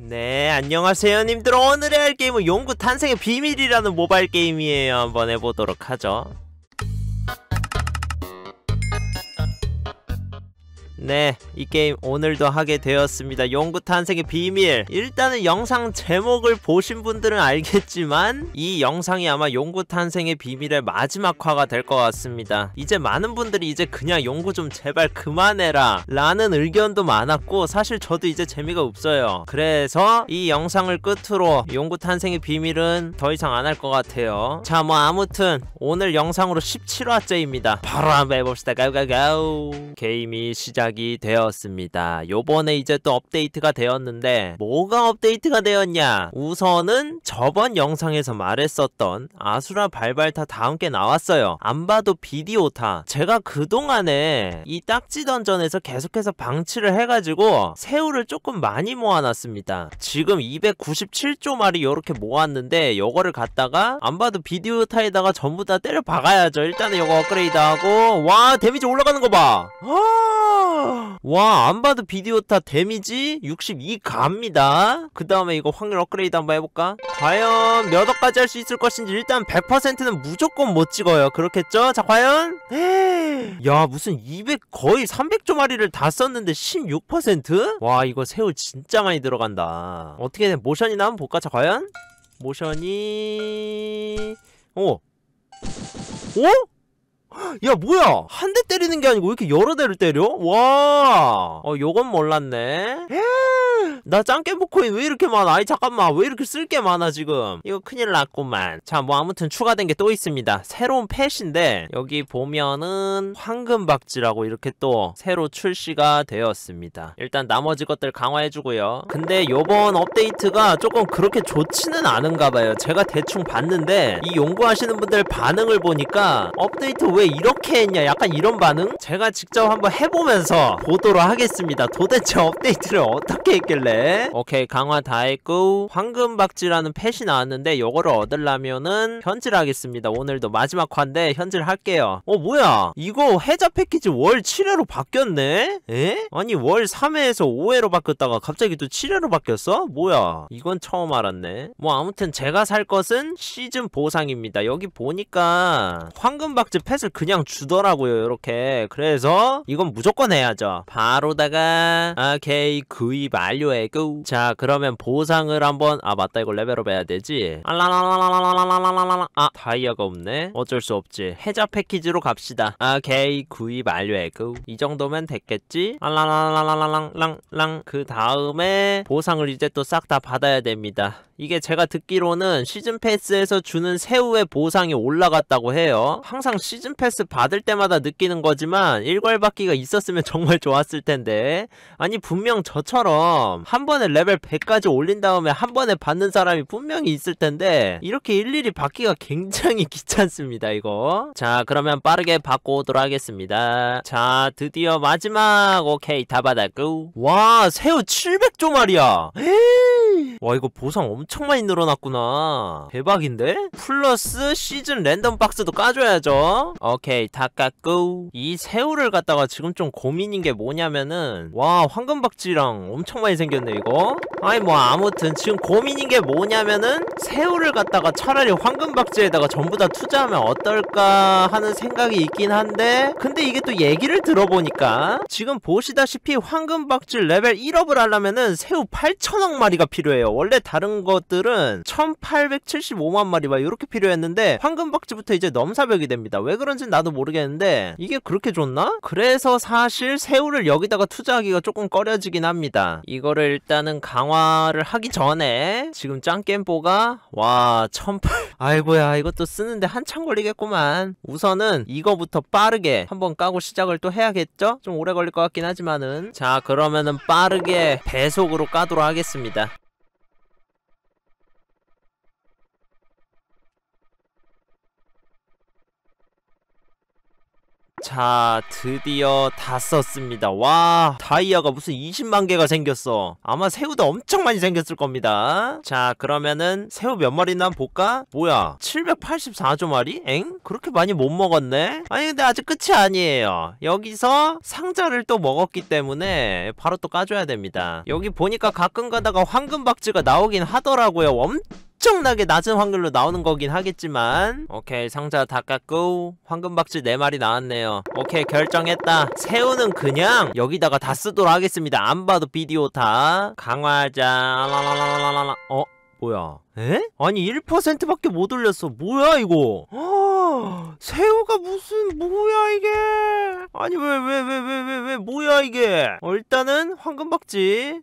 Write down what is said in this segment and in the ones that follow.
네 안녕하세요 님들 오늘의 할 게임은 용구 탄생의 비밀이라는 모바일 게임이에요 한번 해보도록 하죠 네, 이 게임 오늘도 하게 되었습니다. 용구 탄생의 비밀. 일단은 영상 제목을 보신 분들은 알겠지만 이 영상이 아마 용구 탄생의 비밀의 마지막 화가 될 것 같습니다. 이제 많은 분들이 이제 그냥 용구 좀 제발 그만해라 라는 의견도 많았고 사실 저도 이제 재미가 없어요. 그래서 이 영상을 끝으로 용구 탄생의 비밀은 더 이상 안 할 것 같아요. 자, 뭐 아무튼 오늘 영상으로 17화째입니다. 바로 한번 해봅시다. 가우가우 게임이 시작 시작이 되었습니다. 요번에 이제 또 업데이트가 되었는데 뭐가 업데이트가 되었냐? 우선은 저번 영상에서 말했었던 아수라 발발타 다음게 나왔어요. 안 봐도 비디오타. 제가 그동안에 이 딱지 던전에서 계속해서 방치를 해가지고 새우를 조금 많이 모아놨습니다. 지금 297조 마리 요렇게 모았는데 요거를 갖다가 안 봐도 비디오타에다가 전부 다 때려 박아야죠. 일단은 요거 업그레이드하고 와 데미지 올라가는 거 봐. 아와 안봐도 비디오타 데미지 62가입니다 그 다음에 이거 확률 업그레이드 한번 해볼까? 과연 몇 억까지 할 수 있을 것인지 일단 100%는 무조건 못 찍어요 그렇겠죠? 자 과연 야 무슨 200 거의 300조마리를 다 썼는데 16%? 와 이거 새우 진짜 많이 들어간다 어떻게 된 모션이나 한번 볼까? 자 과연 모션이 오 오? 야 뭐야 한 대 때리는 게 아니고 왜 이렇게 여러 대를 때려? 와 어, 요건 몰랐네 에이. 예. 나 짱깨부코인 왜 이렇게 많아 아이 잠깐만 왜 이렇게 쓸 게 많아 지금 이거 큰일 났구만 자 뭐 아무튼 추가된 게 또 있습니다 새로운 펫인데 여기 보면은 황금박쥐라고 이렇게 또 새로 출시가 되었습니다 일단 나머지 것들 강화해주고요 근데 요번 업데이트가 조금 그렇게 좋지는 않은가 봐요 제가 대충 봤는데 이 연구하시는 분들 반응을 보니까 업데이트 왜 이렇게 했냐 약간 이런 반응? 제가 직접 한번 해보면서 보도록 하겠습니다 도대체 업데이트를 어떻게 있길래 오케이 강화 다 했고 황금박쥐라는 펫이 나왔는데 요거를 얻으려면은 현질 하겠습니다 오늘도 마지막 화인데 현질 할게요 어 뭐야 이거 해자 패키지 월 7회로 바뀌었네? 에? 아니 월 3회에서 5회로 바뀌었다가 갑자기 또 7회로 바뀌었어? 뭐야 이건 처음 알았네 뭐 아무튼 제가 살 것은 시즌 보상입니다 여기 보니까 황금박쥐 펫을 그냥 주더라고요 이렇게 그래서 이건 무조건 해야죠 바로다가 오케이 구입 알 완료했고 자 그러면 보상을 한번 아 맞다 이거 레벨업 해야 되지 아다이어가 없네 어쩔 수 없지 해자 패키지로 갑시다 오케이 구입 완료했고 이 정도면 됐겠지 랑랑랑랑랑랑랑 그 다음에 보상을 이제 또 싹 다 받아야 됩니다 이게 제가 듣기로는 시즌 패스에서 주는 새우의 보상이 올라갔다고 해요. 항상 시즌 패스 받을 때마다 느끼는 거지만 일괄 받기가 있었으면 정말 좋았을 텐데 아니 분명 저처럼 한 번에 레벨 100까지 올린 다음에 한 번에 받는 사람이 분명히 있을 텐데 이렇게 일일이 받기가 굉장히 귀찮습니다 이거 자 그러면 빠르게 받고 오도록 하겠습니다 자 드디어 마지막 오케이 다 받았고 와 새우 700조 마리야 에이. 와 이거 보상 엄청 많이 늘어났구나 대박인데? 플러스 시즌 랜덤 박스도 까줘야죠 오케이 다깎고이 새우를 갖다가 지금 좀 고민인 게 뭐냐면은 와 황금박쥐랑 엄청 많이 생겼네 이거 아니 뭐 아무튼 지금 고민인 게 뭐냐면은 새우를 갖다가 차라리 황금박쥐에다가 전부 다 투자하면 어떨까 하는 생각이 있긴 한데 근데 이게 또 얘기를 들어보니까 지금 보시다시피 황금박쥐 레벨 1업을 하려면은 새우 8천억 마리가 필요해요 거예요. 원래 다른 것들은 1875만 마리 막 이렇게 필요했는데 황금박쥐부터 이제 넘사벽이 됩니다. 왜 그런지 나도 모르겠는데 이게 그렇게 좋나 그래서 사실 새우를 여기다가 투자하기가 조금 꺼려지긴 합니다. 이거를 일단은 강화를 하기 전에 지금 짱겜보가 와 1800... 아이고야 이것도 쓰는데 한참 걸리겠구만. 우선은 이거부터 빠르게 한번 까고 시작을 또 해야겠죠? 좀 오래 걸릴 것 같긴 하지만은 자 그러면은 빠르게 배속으로 까도록 하겠습니다. 자 드디어 다 썼습니다 와 다이아가 무슨 20만개가 생겼어 아마 새우도 엄청 많이 생겼을 겁니다 자 그러면은 새우 몇 마리나 볼까? 뭐야 784조마리? 엥? 그렇게 많이 못 먹었네? 아니 근데 아직 끝이 아니에요 여기서 상자를 또 먹었기 때문에 바로 또 까줘야 됩니다 여기 보니까 가끔 가다가 황금박쥐가 나오긴 하더라고요 엄청 엄청나게 낮은 확률로 나오는 거긴 하겠지만 오케이 상자 다 깎고 황금박쥐 4마리 나왔네요 오케이 결정했다 새우는 그냥 여기다가 다 쓰도록 하겠습니다 안 봐도 비디오 다 강화하자 라라라라라 어? 뭐야 에? 아니 1%밖에 못 올렸어 뭐야 이거 아, 새우가 무슨 뭐야 이게 아니 왜 왜 왜 왜 왜 왜 뭐야 이게 어, 일단은 황금박쥐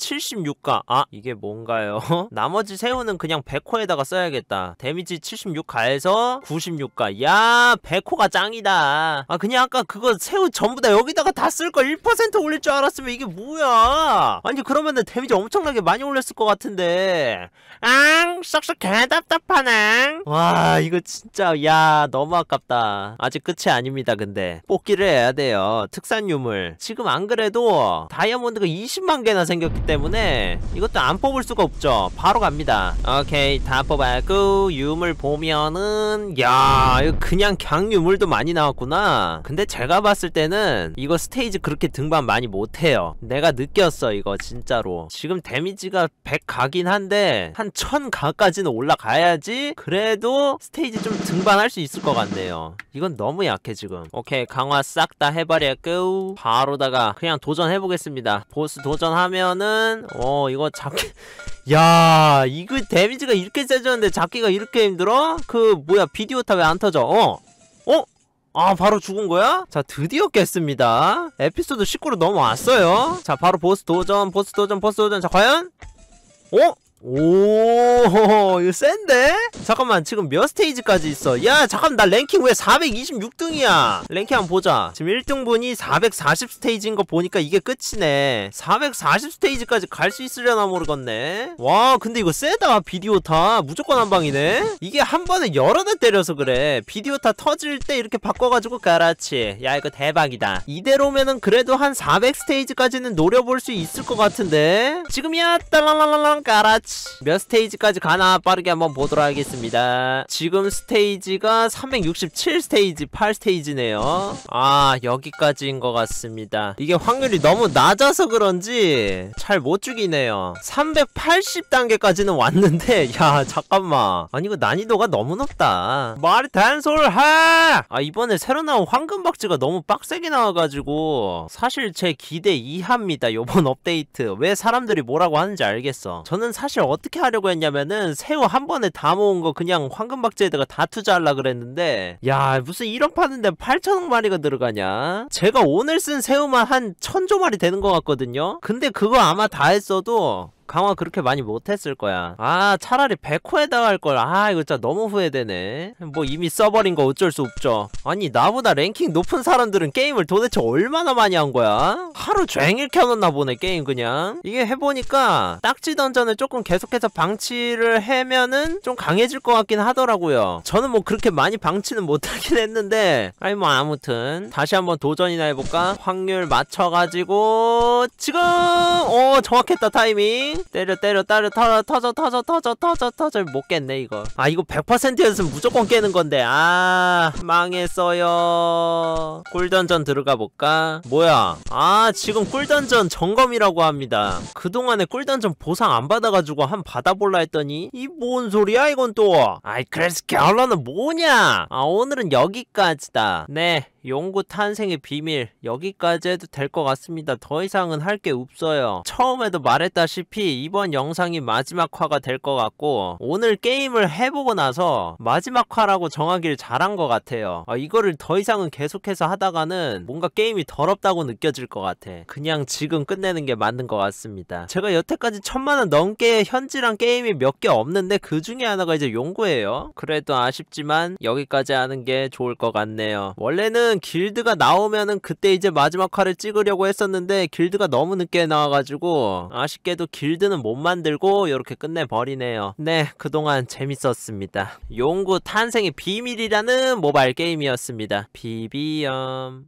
76가 아 이게 뭔가요? 나머지 새우는 그냥 100호에다가 써야겠다 데미지 76가에서 96가 야 100호가 짱이다 아 그냥 아까 그거 새우 전부 다 여기다가 다 쓸 걸 1% 올릴 줄 알았으면 이게 뭐야 아니 그러면은 데미지 엄청나게 많이 올렸을 것 같은데 앙 썩썩 개답답하네 와 이거 진짜 야 너무 아깝다 아직 끝이 아닙니다 근데 뽑기를 해야 돼요 특산 유물 지금 안 그래도 다이아몬드가 20만 개나 생겼기 때문에 때문에 이것도 안 뽑을 수가 없죠 바로 갑니다 오케이 다 뽑았고 유물 보면은 야 이거 그냥 강유물도 많이 나왔구나 근데 제가 봤을 때는 이거 스테이지 그렇게 등반 많이 못해요 내가 느꼈어 이거 진짜로 지금 데미지가 100 가긴 한데 한 1000 가까지는 올라가야지 그래도 스테이지 좀 등반할 수 있을 것 같네요 이건 너무 약해 지금 오케이 강화 싹 다 해버렸고 바로다가 그냥 도전해보겠습니다 보스 도전하면은 일단은 어 이거 잡기 야 이거 데미지가 이렇게 세졌는데 잡기가 이렇게 힘들어? 그 뭐야 비디오 탑에 안 터져 어? 어? 아 바로 죽은 거야? 자 드디어 깼습니다 에피소드 19로 넘어왔어요 자 바로 보스 도전 보스 도전 보스 도전 자 과연? 어? 오 이거 센데? 잠깐만 지금 몇 스테이지까지 있어 야 잠깐 만나 랭킹 왜 426등이야 랭킹 한번 보자 지금 1등분이 440 스테이지인 거 보니까 이게 끝이네 440 스테이지까지 갈 수 있으려나 모르겠네 와 근데 이거 세다 비디오타 무조건 한 방이네 이게 한 번에 여러 대 때려서 그래 비디오타 터질 때 이렇게 바꿔가지고 가라치 야 이거 대박이다 이대로면은 그래도 한 400 스테이지까지는 노려볼 수 있을 것 같은데 지금이야 딸랑랑랑 가라치 몇 스테이지까지 가나 빠르게 한번 보도록 하겠습니다 지금 스테이지가 367 스테이지 8 스테이지네요 아 여기까지인 것 같습니다 이게 확률이 너무 낮아서 그런지 잘 못 죽이네요 380단계까지는 왔는데 야 잠깐만 아니 이거 난이도가 너무 높다 말이 단솔하 아 이번에 새로 나온 황금박쥐가 너무 빡세게 나와가지고 사실 제 기대 이합니다 요번 업데이트 왜 사람들이 뭐라고 하는지 알겠어 저는 사실 사실 어떻게 하려고 했냐면은 새우 한 번에 다 모은 거 그냥 황금박쥐에다가 다 투자하려 그랬는데 야 무슨 1억 파는데 8천억 마리가 들어가냐 제가 오늘 쓴 새우만 한 천조 마리 되는 것 같거든요 근데 그거 아마 다 했어도 강화 그렇게 많이 못했을 거야 아 차라리 100호에다가 할걸아 이거 진짜 너무 후회되네 뭐 이미 써버린 거 어쩔 수 없죠 아니 나보다 랭킹 높은 사람들은 게임을 도대체 얼마나 많이 한 거야? 하루 종일 켜놓나 보네 게임 그냥 이게 해보니까 딱지 던전을 조금 계속해서 방치를 하면은좀 강해질 것 같긴 하더라고요 저는 뭐 그렇게 많이 방치는 못하긴 했는데 아니 뭐 아무튼 다시 한번 도전이나 해볼까? 확률 맞춰가지고 지금! 어 정확했다 타이밍 때려 때려 따려 터져 터져 터져 터져 터져 터져 못 깼네 이거 아 이거 100%였으면 무조건 깨는 건데 아 망했어요 꿀던전 들어가 볼까 뭐야 아 지금 꿀던전 점검이라고 합니다 그동안에 꿀던전 보상 안 받아가지고 한 받아볼라 했더니 이 뭔 소리야 이건 또 아이 그래서 결론은 뭐냐 아 오늘은 여기까지다 네 용구 탄생의 비밀 여기까지 해도 될 것 같습니다. 더 이상은 할 게 없어요. 처음에도 말했다시피 이번 영상이 마지막 화가 될 것 같고 오늘 게임을 해보고 나서 마지막 화라고 정하길 잘한 것 같아요. 아, 이거를 더 이상은 계속해서 하다가는 뭔가 게임이 더럽다고 느껴질 것 같아. 그냥 지금 끝내는 게 맞는 것 같습니다. 제가 여태까지 천만원 넘게 현질한 게임이 몇 개 없는데 그 중에 하나가 이제 용구예요. 그래도 아쉽지만 여기까지 하는 게 좋을 것 같네요. 원래는 원는 길드가 나오면은 그때 이제 마지막 화를 찍으려고 했었는데 길드가 너무 늦게 나와가지고 아쉽게도 길드는 못 만들고 이렇게 끝내버리네요. 네 그동안 재밌었습니다. 용구 탄생의 비밀이라는 모바일 게임이었습니다. 비비엄